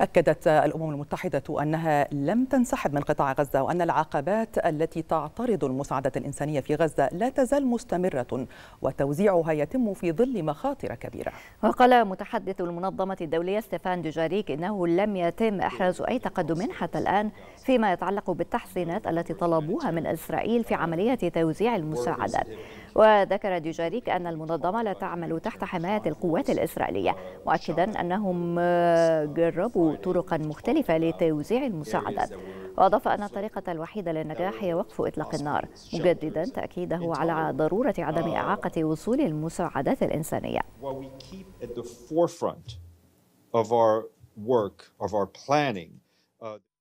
أكدت الأمم المتحدة أنها لم تنسحب من قطاع غزة وأن العقبات التي تعترض المساعدة الإنسانية في غزة لا تزال مستمرة وتوزيعها يتم في ظل مخاطر كبيرة وقال متحدث المنظمة الدولية ستيفان دوجاريك إنه لم يتم إحراز أي تقدم حتى الآن فيما يتعلق بالتحسينات التي طلبوها من إسرائيل في عملية توزيع المساعدات وذكر ديجاريك أن المنظمة لا تعمل تحت حماية القوات الإسرائيلية مؤكدا أنهم جربوا طرقا مختلفة لتوزيع المساعدات وأضاف أن الطريقة الوحيدة للنجاح هي وقف إطلاق النار مجددا تأكيده على ضرورة عدم إعاقة وصول المساعدات الإنسانية of our work, of our planning. Uh